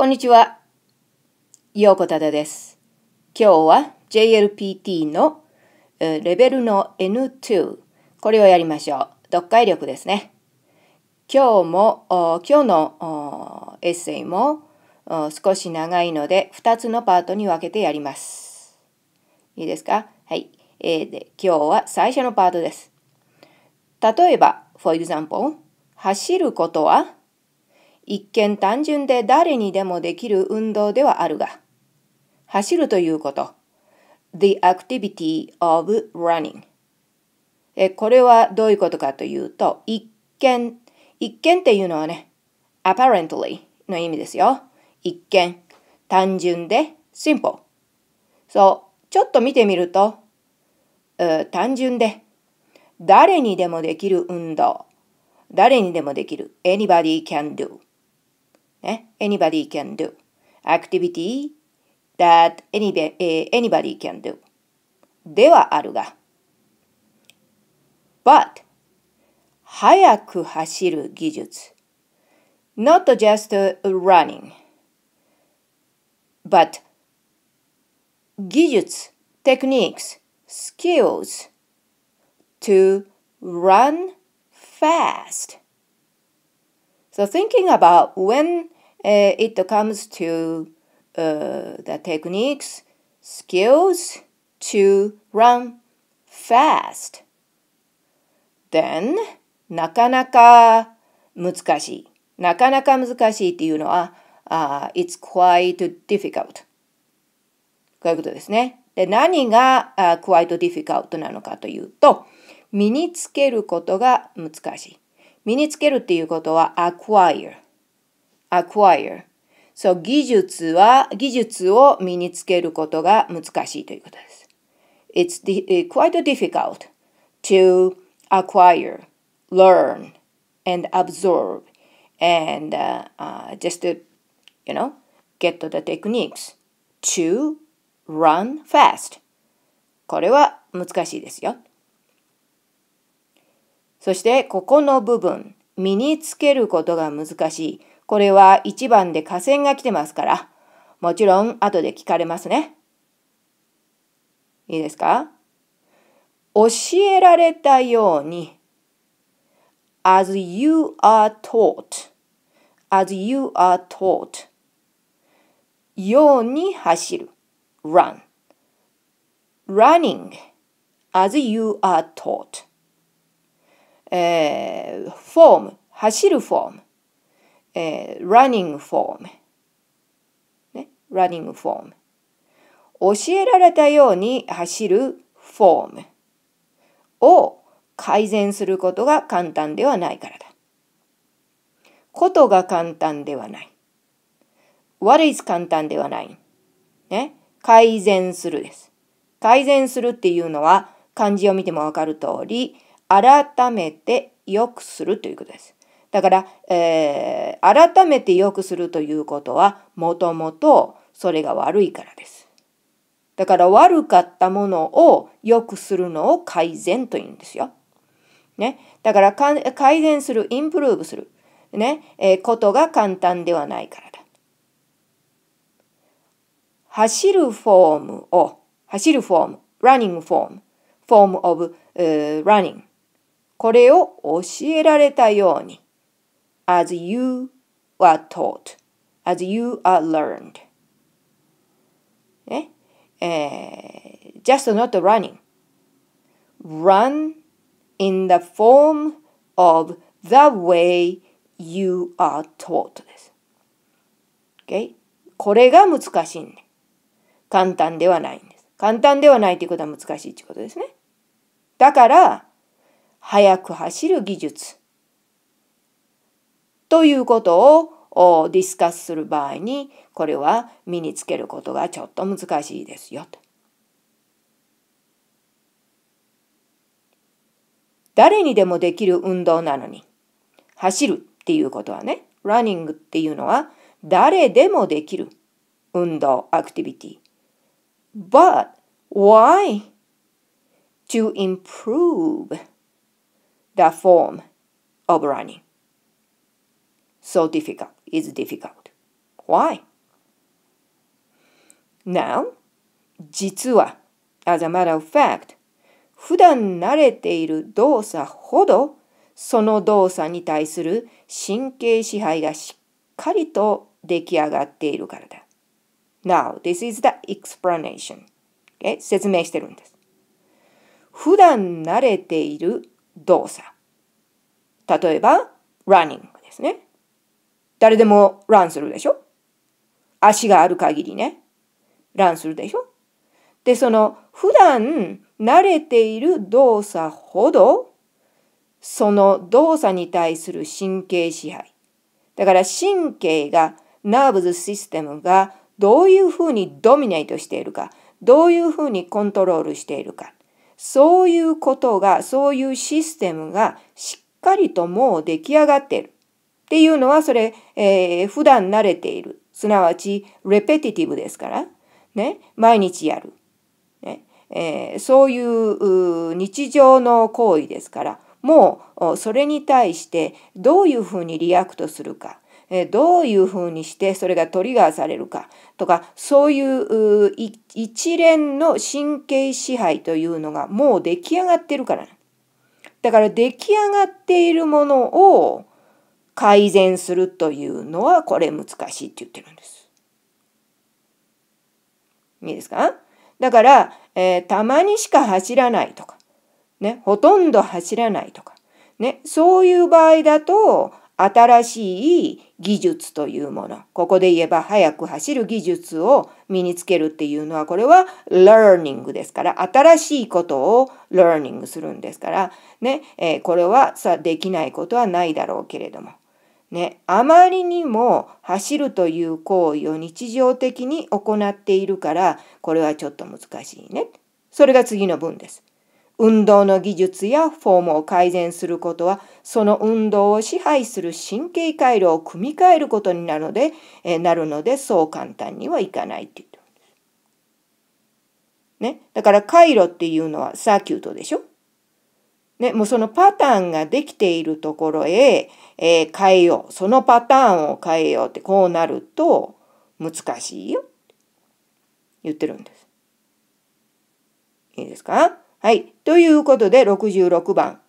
こんにちは。ようこただです。今日は JLPT のレベルの N2。これをやりましょう。読解力ですね。今日も、今日のエッセイも少し長いので、2つのパートに分けてやります。いいですかはい、えー、で。今日は最初のパートです。例えば、for example、走ることは一見単純で誰にでもできる運動ではあるが、走るということ。The activity of running え。これはどういうことかというと、一見、一見っていうのはね、apparently の意味ですよ。一見、単純で simple。そう、ちょっと見てみると、う単純で、誰にでもできる運動。誰にでもできる anybody can do。ね、anybody can do activity that anybody,、え anybody can do ではあるが but 速く走る技術 not just running but 技術 techniques skills to run fast So thinking about when uh, it comes to uh, the techniques, skills to run fast, then なかなか難しい。なかなか難しいっていうのは、uh, it's quite difficult. こういうことですね。で、何が、uh, quite difficult なのかというと、身につけることが難しい。身につけるっていうことは acquire。acquire。そう、技術は、技術を身につけることが難しいということです。It's quite difficult to acquire, learn, and absorb, and uh, uh, just, to, you know, get the techniques to run fast. これは難しいですよ。そしてここの部分、身につけることが難しい。これは1番で下線が来てますから。もちろん後で聞かれますね。いいですか教えられたように as you are taught as you are taught ように走る run running as you are taught えー、フォーム、走るフォーム、えー、running フォーム、ね、running フォーム。教えられたように走るフォームを改善することが簡単ではないからだ。ことが簡単ではない。what is 簡単ではない。ね。改善するです。改善するっていうのは漢字を見てもわかる通り、改めて良くするということです。だから、えー、改めて良くするということは、もともとそれが悪いからです。だから悪かったものを良くするのを改善というんですよ。ね。だから改善する、インプルーブする。ね。えー、ことが簡単ではないからだ。走るフォームを、走るフォーム、running form, form of、uh, running これを教えられたように。as you are taught, as you are learned. ね、えー、just not running. Run in the form of the way you are taught です。Okay? これが難しいんで、簡単ではないんです。簡単ではないということは難しいということですね。だから、速く走る技術ということをディスカスする場合にこれは身につけることがちょっと難しいですよと。誰にでもできる運動なのに走るっていうことはねランニングっていうのは誰でもできる運動アクティビティ But why? To improve the form of running. So difficult is difficult. Why? Now, 実は as a matter of fact 普段慣れている動作ほどその動作に対する神経支配がしっかりと出来上がっているからだ。Now, this is the explanation. okay? 説明してるんです。普段慣れている動作。例えば、running ですね。誰でもランするでしょ足がある限りね、ランするでしょで、その普段慣れている動作ほど、その動作に対する神経支配。だから神経が、ナーブズシステムがどういうふうにドミネートしているか、どういうふうにコントロールしているか。そういうことが、そういうシステムがしっかりともう出来上がっている。っていうのは、それ、えー、普段慣れている。すなわち、レペティティブですから、ね、毎日やる。ねえー、そういう日常の行為ですから、もうそれに対してどういうふうにリアクトするか。えどういうふうにしてそれがトリガーされるかとかそういう一連の神経支配というのがもう出来上がってるからだから出来上がっているものを改善するというのはこれ難しいって言ってるんです。いいですかだから、えー、たまにしか走らないとか、ね、ほとんど走らないとか、ね、そういう場合だと新しい技術というもの。ここで言えば速く走る技術を身につけるっていうのは、これは learning ですから、新しいことを learning するんですから、ね、えー、これはさ、できないことはないだろうけれども。ね、あまりにも走るという行為を日常的に行っているから、これはちょっと難しいね。それが次の文です。運動の技術やフォームを改善することは、その運動を支配する神経回路を組み替えることになるので、えなるので、そう簡単にはいかないっていす。ね。だから回路っていうのはサーキュートでしょね、もうそのパターンができているところへ、えー、変えよう。そのパターンを変えようってこうなると難しいよ。言ってるんです。いいですかはい。ということで、66番。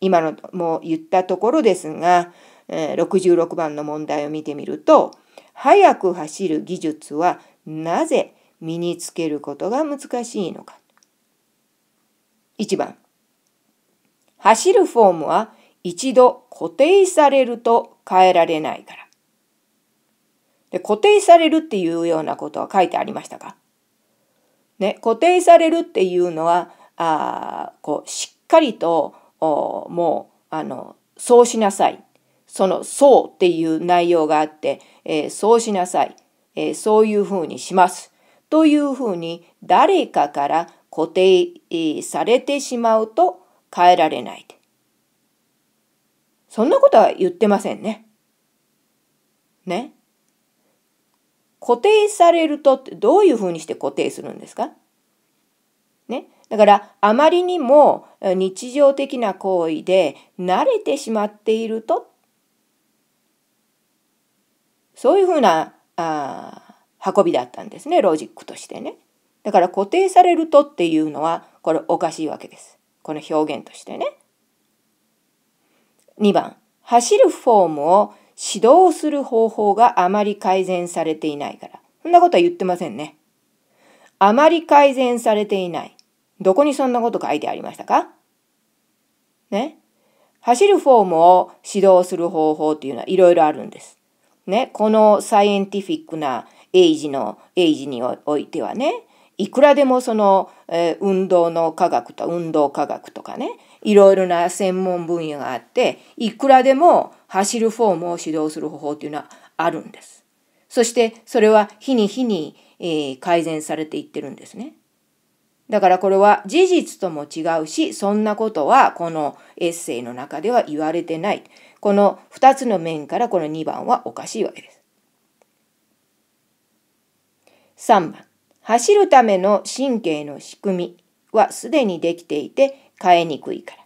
今のもう言ったところですが、え66番の問題を見てみると、速く走る技術はなぜ身につけることが難しいのか。1番。走るフォームは一度固定されると変えられないから。で固定されるっていうようなことは書いてありましたかね、固定されるっていうのは、あこうしっかりともうあのそうしなさいその「そう」っていう内容があって、えー、そうしなさい、えー、そういうふうにしますというふうに誰かから固定されてしまうと変えられない。そんなことは言ってませんね。ね。固定されるとってどういうふうにして固定するんですかね。だからあまりにも日常的な行為で慣れてしまっているとそういうふうなあ運びだったんですねロジックとしてね。だから固定されるとっていうのはこれおかしいわけです。この表現としてね。2番走るフォームを指導する方法があまり改善されていないから。そんなことは言ってませんね。あまり改善されていない。どこにそんなこと書いてありましたかね。走るフォームを指導する方法っていうのはいろいろあるんです。ね。このサイエンティフィックなエイジの、エイジにおいてはね、いくらでもその、えー、運動の科学と運動科学とかね、いろいろな専門分野があって、いくらでも走るフォームを指導する方法っていうのはあるんです。そしてそれは日に日に、えー、改善されていってるんですね。だからこれは事実とも違うし、そんなことはこのエッセイの中では言われてない。この2つの面からこの2番はおかしいわけです。3番。走るための神経の仕組みはすでにできていて変えにくいから。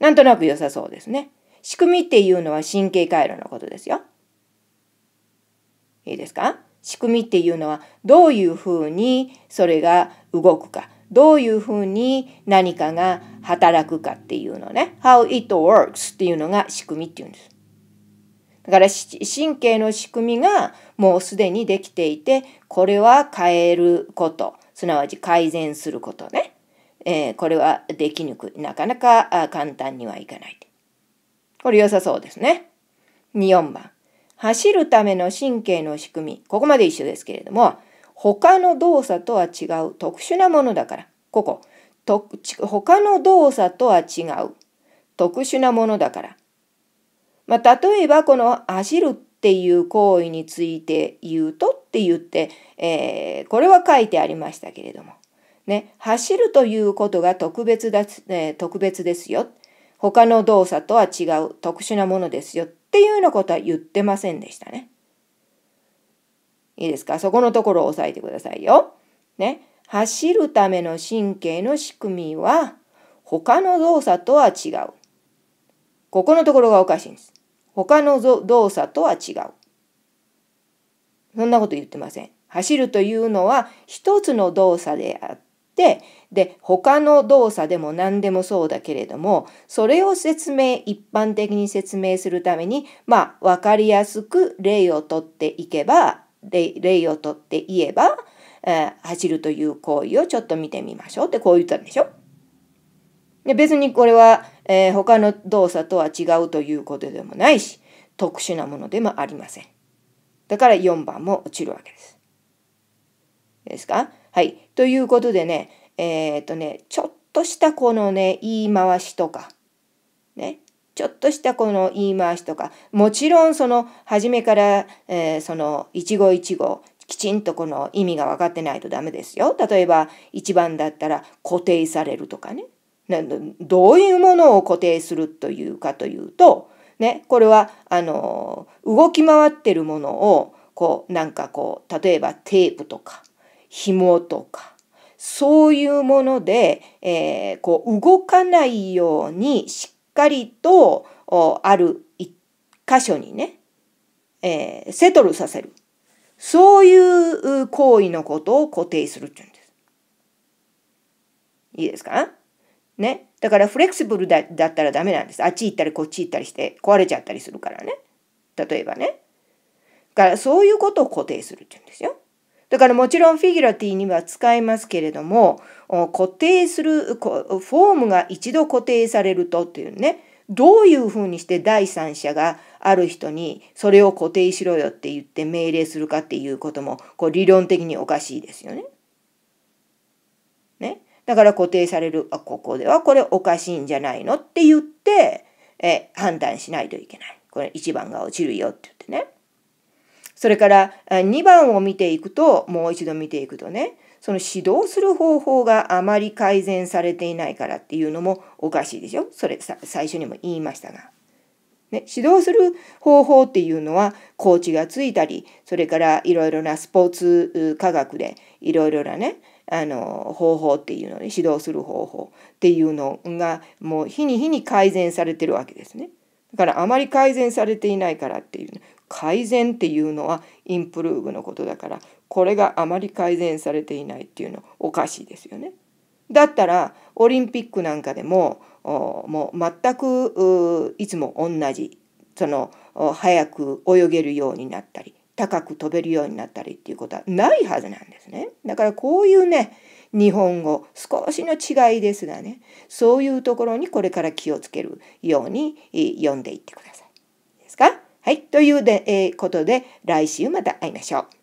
なんとなく良さそうですね。仕組みっていうのは神経回路のことですよ。いいですか仕組みっていうのはどういうふうにそれが動くかどういうふうに何かが働くかっていうのね How it works っていうのが仕組みっていうんです。だから神経の仕組みがもうすでにできていてこれは変えることすなわち改善することね、えー、これはできにくいなかなか簡単にはいかないこれ良さそうですね。2、4番。走るための神経の仕組み、ここまで一緒ですけれども、他の動作とは違う特殊なものだから、ここ、と他の動作とは違う特殊なものだから。まあ、例えばこの走るっていう行為について言うとって言って、えー、これは書いてありましたけれども、ね、走るということが特別だ、えー、特別ですよ。他の動作とは違う特殊なものですよっていうようなことは言ってませんでしたね。いいですかそこのところを押さえてくださいよ。ね。走るための神経の仕組みは他の動作とは違う。ここのところがおかしいんです。他の動作とは違う。そんなこと言ってません。走るというのは一つの動作であっってで他の動作でも何でもそうだけれどもそれを説明一般的に説明するためにまあ分かりやすく例をとっていけば例をとって言えば、えー、走るという行為をちょっと見てみましょうってこう言ったんでしょ。で別にこれは、えー、他の動作とは違うということでもないし特殊なものでもありません。だから4番も落ちるわけです。ですかはい。ということでね、えー、っとね、ちょっとしたこのね、言い回しとか、ね、ちょっとしたこの言い回しとか、もちろんその、初めから、えー、その、一語一語、きちんとこの意味が分かってないとダメですよ。例えば、一番だったら固定されるとかね。どういうものを固定するというかというと、ね、これは、あの、動き回ってるものを、こう、なんかこう、例えばテープとか、紐とかそういうもので、えー、こう動かないようにしっかりとある一箇所にね、えー、セトルさせるそういう行為のことを固定するっていうんです。いいですかね。だからフレキシブルだだったらダメなんです。あっち行ったりこっち行ったりして壊れちゃったりするからね。例えばね。だからそういうことを固定するって言うんですよ。だからもちろんフィギュラティには使いますけれども固定するフォームが一度固定されるとっていうねどういうふうにして第三者がある人にそれを固定しろよって言って命令するかっていうこともこう理論的におかしいですよね。ねだから固定されるあここではこれおかしいんじゃないのって言ってえ判断しないといけない。これ一番が落ちるよって言ってね。それから2番を見ていくと、もう一度見ていくとね、その指導する方法があまり改善されていないからっていうのもおかしいでしょそれ最初にも言いましたが。ね、指導する方法っていうのはコーチがついたりそれからいろいろなスポーツ科学でいろいろなねあの方法っていうので、ね、指導する方法っていうのがもう日に日に改善されてるわけですね。だからあまり改善されていないからっていう改善っていうのはインプルーブのことだからこれがあまり改善されていないっていうのおかしいですよね。だったらオリンピックなんかでももう全くいつも同じその早く泳げるようになったり高く飛べるようになったりっていうことはないはずなんですね。だからこういうね日本語少しの違いですがねそういうところにこれから気をつけるように読んでいってください。はい。というで、えー、ことで、来週また会いましょう。